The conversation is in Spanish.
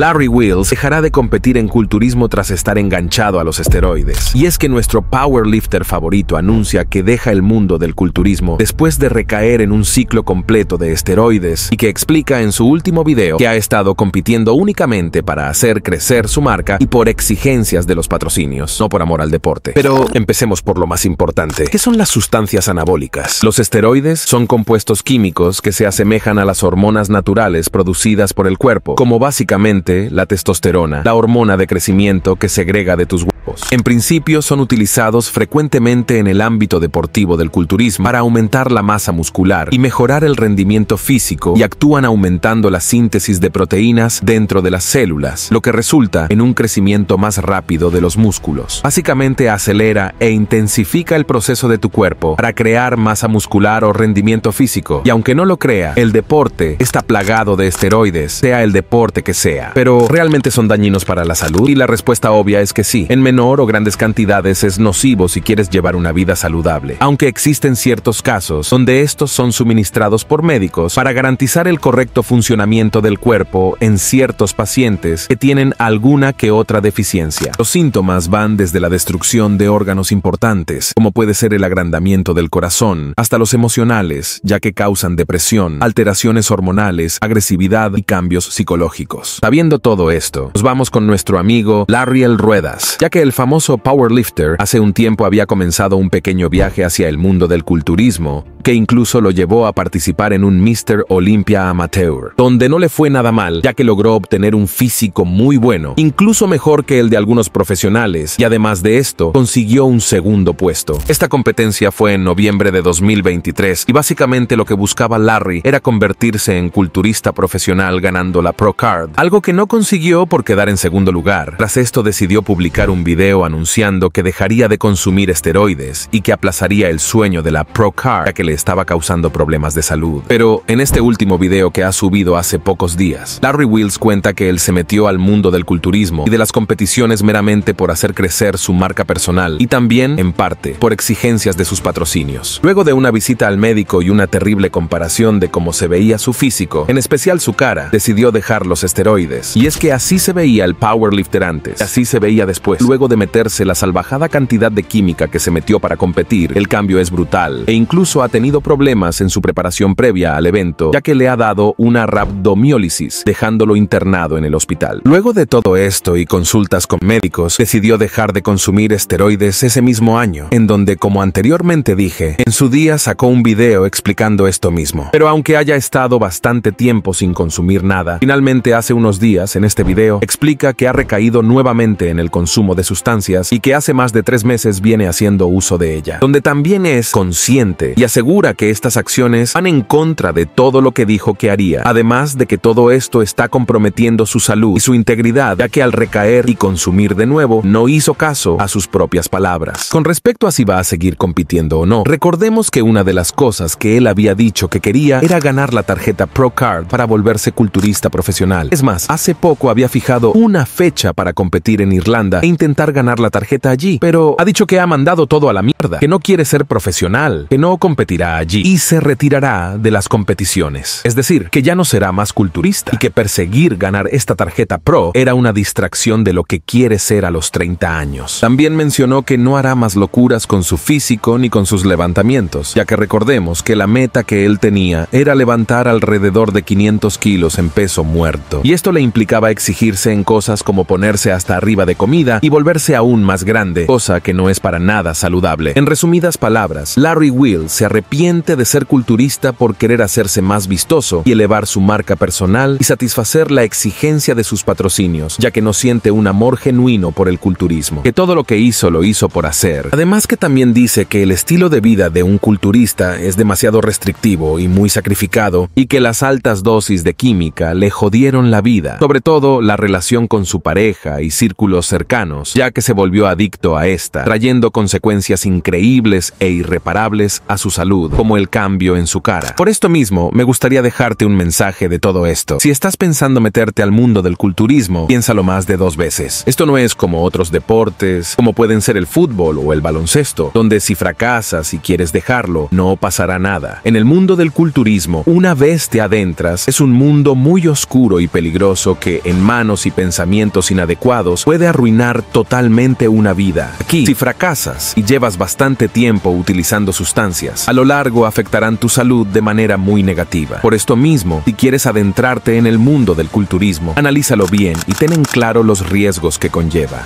Larry Wills dejará de competir en culturismo tras estar enganchado a los esteroides. Y es que nuestro powerlifter favorito anuncia que deja el mundo del culturismo después de recaer en un ciclo completo de esteroides y que explica en su último video que ha estado compitiendo únicamente para hacer crecer su marca y por exigencias de los patrocinios, no por amor al deporte. Pero empecemos por lo más importante. ¿Qué son las sustancias anabólicas? Los esteroides son compuestos químicos que se asemejan a las hormonas naturales producidas por el cuerpo, como básicamente la testosterona, la hormona de crecimiento que segrega de tus en principio son utilizados frecuentemente en el ámbito deportivo del culturismo para aumentar la masa muscular y mejorar el rendimiento físico y actúan aumentando la síntesis de proteínas dentro de las células, lo que resulta en un crecimiento más rápido de los músculos. Básicamente acelera e intensifica el proceso de tu cuerpo para crear masa muscular o rendimiento físico. Y aunque no lo crea, el deporte está plagado de esteroides, sea el deporte que sea. Pero, ¿realmente son dañinos para la salud? Y la respuesta obvia es que sí menor o grandes cantidades es nocivo si quieres llevar una vida saludable, aunque existen ciertos casos donde estos son suministrados por médicos para garantizar el correcto funcionamiento del cuerpo en ciertos pacientes que tienen alguna que otra deficiencia. Los síntomas van desde la destrucción de órganos importantes, como puede ser el agrandamiento del corazón, hasta los emocionales, ya que causan depresión, alteraciones hormonales, agresividad y cambios psicológicos. Sabiendo todo esto, nos vamos con nuestro amigo Larry el Ruedas, ya que el famoso powerlifter hace un tiempo había comenzado un pequeño viaje hacia el mundo del culturismo, que incluso lo llevó a participar en un Mr. Olympia Amateur, donde no le fue nada mal, ya que logró obtener un físico muy bueno, incluso mejor que el de algunos profesionales, y además de esto, consiguió un segundo puesto. Esta competencia fue en noviembre de 2023, y básicamente lo que buscaba Larry era convertirse en culturista profesional ganando la Pro Card, algo que no consiguió por quedar en segundo lugar. Tras esto decidió publicar un video video anunciando que dejaría de consumir esteroides y que aplazaría el sueño de la pro ya que le estaba causando problemas de salud. Pero en este último video que ha subido hace pocos días, Larry Wills cuenta que él se metió al mundo del culturismo y de las competiciones meramente por hacer crecer su marca personal y también, en parte, por exigencias de sus patrocinios. Luego de una visita al médico y una terrible comparación de cómo se veía su físico, en especial su cara, decidió dejar los esteroides. Y es que así se veía el powerlifter antes, así se veía después. Luego de meterse la salvajada cantidad de química que se metió para competir, el cambio es brutal e incluso ha tenido problemas en su preparación previa al evento, ya que le ha dado una rabdomiólisis, dejándolo internado en el hospital. Luego de todo esto y consultas con médicos, decidió dejar de consumir esteroides ese mismo año, en donde, como anteriormente dije, en su día sacó un video explicando esto mismo. Pero aunque haya estado bastante tiempo sin consumir nada, finalmente hace unos días, en este video, explica que ha recaído nuevamente en el consumo de sustancias y que hace más de tres meses viene haciendo uso de ella, donde también es consciente y asegura que estas acciones van en contra de todo lo que dijo que haría, además de que todo esto está comprometiendo su salud y su integridad, ya que al recaer y consumir de nuevo, no hizo caso a sus propias palabras. Con respecto a si va a seguir compitiendo o no, recordemos que una de las cosas que él había dicho que quería era ganar la tarjeta ProCard para volverse culturista profesional. Es más, hace poco había fijado una fecha para competir en Irlanda e intentar ganar la tarjeta allí, pero ha dicho que ha mandado todo a la mierda, que no quiere ser profesional, que no competirá allí y se retirará de las competiciones. Es decir, que ya no será más culturista y que perseguir ganar esta tarjeta pro era una distracción de lo que quiere ser a los 30 años. También mencionó que no hará más locuras con su físico ni con sus levantamientos, ya que recordemos que la meta que él tenía era levantar alrededor de 500 kilos en peso muerto, y esto le implicaba exigirse en cosas como ponerse hasta arriba de comida y volver aún más grande, cosa que no es para nada saludable. En resumidas palabras, Larry Will se arrepiente de ser culturista por querer hacerse más vistoso y elevar su marca personal y satisfacer la exigencia de sus patrocinios, ya que no siente un amor genuino por el culturismo, que todo lo que hizo lo hizo por hacer. Además que también dice que el estilo de vida de un culturista es demasiado restrictivo y muy sacrificado, y que las altas dosis de química le jodieron la vida, sobre todo la relación con su pareja y círculos cercanos, ya que se volvió adicto a esta, trayendo consecuencias increíbles e irreparables a su salud, como el cambio en su cara. Por esto mismo, me gustaría dejarte un mensaje de todo esto. Si estás pensando meterte al mundo del culturismo, piénsalo más de dos veces. Esto no es como otros deportes, como pueden ser el fútbol o el baloncesto, donde si fracasas y quieres dejarlo, no pasará nada. En el mundo del culturismo, una vez te adentras, es un mundo muy oscuro y peligroso que, en manos y pensamientos inadecuados, puede arruinar todo totalmente una vida. Aquí, si fracasas y llevas bastante tiempo utilizando sustancias, a lo largo afectarán tu salud de manera muy negativa. Por esto mismo, si quieres adentrarte en el mundo del culturismo, analízalo bien y ten en claro los riesgos que conlleva.